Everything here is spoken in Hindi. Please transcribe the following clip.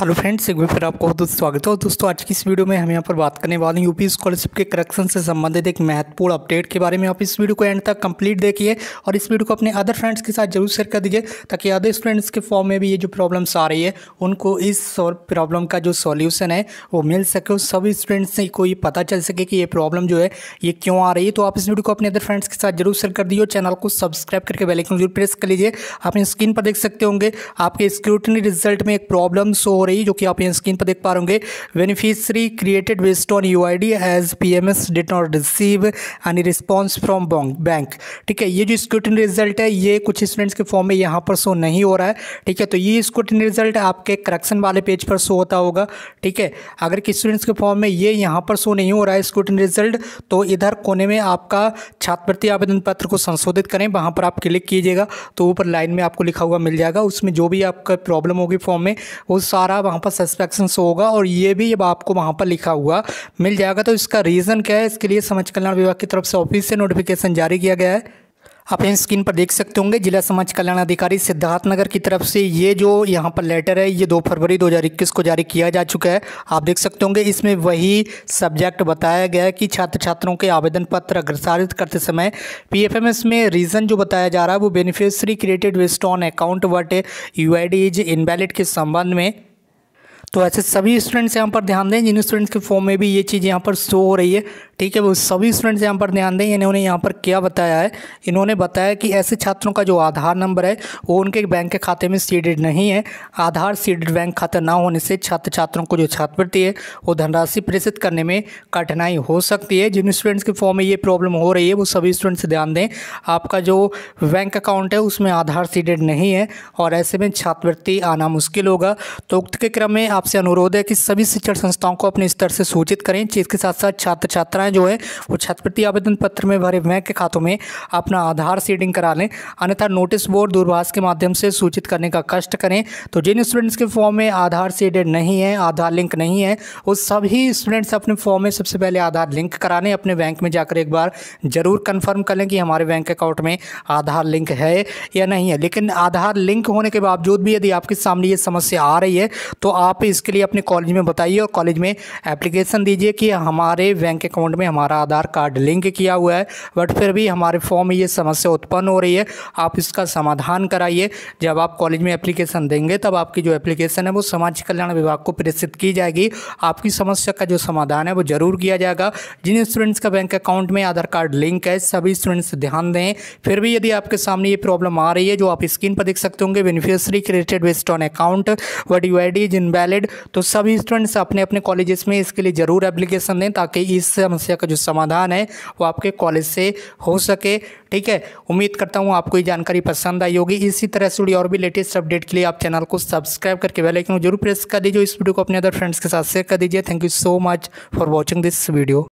हेलो फ्रेंड्स एक बार फिर आपको बहुत स्वागत है और दोस्तों आज की इस वीडियो में हम यहाँ पर बात करने वाले हैं यूपी स्कॉलरशिप के करेक्शन से संबंधित एक महत्वपूर्ण अपडेट के बारे में आप इस वीडियो को एंड तक कंप्लीट देखिए और इस वीडियो को अपने अदर फ्रेंड्स के साथ जरूर शेयर कर दीजिए ताकि अदर स्टूडेंट्स के फॉर्म में भी ये जो प्रॉब्लम्स आ रही है उनको इस प्रॉब्लम का जो सॉल्यूशन है वो मिल सके और सभी स्टूडेंट्स को ये पता चल सके कि ये प्रॉब्लम जो है ये क्यों आ रही है तो आप इस वीडियो को अपने अदर फ्रेंड्स के साथ जरूर शेयर कर दीजिए और चैनल को सब्सक्राइब करके बेलाइकन जरूर प्रेस कर लीजिए आप स्क्रीन पर देख सकते होंगे आपके स्क्रूटनी रिजल्ट में एक प्रॉब्लम सो रही है जो कि आप यहाँ स्क्रीन पर देख पा रहे beneficiary created based on U I D as P M S did not receive any response from bank ठीक है ये जो स्क्रूटिन रिजल्ट है ये कुछ स्टूडेंट्स के फॉर्म में यहाँ पर शो नहीं हो रहा है ठीक है तो ये स्क्रूटिन रिजल्ट आपके करेक्शन वाले पेज पर शो होता होगा ठीक है अगर किस स्टूडेंट्स के फॉर्म में ये यहाँ पर शो नहीं हो रहा है स्क्रूटिन रिजल्ट तो इधर कोने में आपका छात्रवृत्ति आवेदन पत्र को संशोधित करें वहाँ पर आप क्लिक कीजिएगा तो ऊपर लाइन में आपको लिखा हुआ मिल जाएगा उसमें जो भी आपका प्रॉब्लम होगी फॉर्म में वो सारा रहा वहाँ पर सस्पेक्शन शो होगा और ये भी अब आपको वहाँ पर लिखा हुआ मिल जाएगा तो इसका रीज़न क्या है इसके लिए समाज कल्याण विभाग की तरफ से ऑफिस से नोटिफिकेशन जारी किया गया है आप इन स्क्रीन पर देख सकते होंगे जिला समाज कल्याण अधिकारी सिद्धार्थनगर की तरफ से ये जो यहाँ पर लेटर है ये दो फरवरी 2021 को जारी किया जा चुका है आप देख सकते होंगे इसमें वही सब्जेक्ट बताया गया है कि छात्र छात्रों के आवेदन पत्र अग्रसारित करते समय पीएफएमएस में रीज़न जो बताया जा रहा है वो beneficiary created based on account with U is invalid के संबंध में तो ऐसे सभी स्टूडेंट्स यहाँ पर ध्यान दें जिन स्टूडेंट्स के फॉर्म में भी ये चीज़ यहाँ पर शो हो रही है ठीक है वो सभी स्टूडेंट्स यहाँ पर ध्यान दें इन्होंने यहाँ पर क्या बताया है इन्होंने बताया कि ऐसे छात्रों का जो आधार नंबर है वो उनके बैंक के खाते में सीडेड नहीं है आधार सीडेड बैंक खाता ना होने से छात्र छात्रों को जो छात्रवृत्ति है वो धनराशि प्रेषित करने में कठिनाई हो सकती है जिन स्टूडेंट्स के फॉर्म में ये प्रॉब्लम हो रही है वो सभी स्टूडेंट्स ध्यान दें आपका जो बैंक अकाउंट है उसमें आधार सीडेड नहीं है और ऐसे में छात्रवृत्ति आना मुश्किल होगा तो उक्त के क्रम में आपसे अनुरोध है कि सभी शिक्षण संस्थाओं को अपने स्तर से सूचित करें इसके साथ साथ छात्र छात्राएं जो हैं वो छात्रवृत्ति आवेदन पत्र में भरे बैंक के खातों में अपना आधार सीडिंग करा लें अन्यथा नोटिस बोर्ड दूरभाष के माध्यम से सूचित करने का कष्ट करें तो जिन स्टूडेंट्स के फॉर्म में आधार सीडेड नहीं है आधार लिंक नहीं है वो सभी स्टूडेंट्स अपने फॉर्म में सबसे पहले आधार लिंक करा लें अपने बैंक में जाकर एक बार ज़रूर कन्फर्म कर लें कि हमारे बैंक अकाउंट में आधार लिंक है या नहीं है लेकिन आधार लिंक होने के बावजूद भी यदि आपके सामने ये समस्या आ रही है तो आप इसके लिए अपने कॉलेज में बताइए और कॉलेज में एप्लीकेशन दीजिए कि हमारे बैंक अकाउंट में हमारा आधार कार्ड लिंक किया हुआ है बट फिर भी हमारे फॉर्म में ये समस्या उत्पन्न हो रही है आप इसका समाधान कराइए जब आप कॉलेज में एप्लीकेशन देंगे तब आपकी जो एप्लीकेशन है वो समाज कल्याण विभाग को प्रेषित की जाएगी आपकी समस्या का जो समाधान है वो जरूर किया जाएगा जिन स्टूडेंट्स का बैंक अकाउंट में आधार कार्ड लिंक है सभी स्टूडेंट्स ध्यान दें फिर भी यदि आपके सामने ये प्रॉब्लम आ रही है जो आप स्क्रीन पर देख सकते होंगे beneficiary created based on account with U I D related तो सभी स्टूडेंट्स अपने अपने कॉलेजेस में इसके लिए ज़रूर एप्लीकेशन दें ताकि इस समस्या का जो समाधान है वो आपके कॉलेज से हो सके ठीक है उम्मीद करता हूँ आपको ये जानकारी पसंद आई होगी इसी तरह से और भी लेटेस्ट अपडेट के लिए आप चैनल को सब्सक्राइब करके बेल आइकन जरूर प्रेस कर दीजिए इस वीडियो को अपने अदर फ्रेंड्स के साथ शेयर कर दीजिए thank you so much for watching this video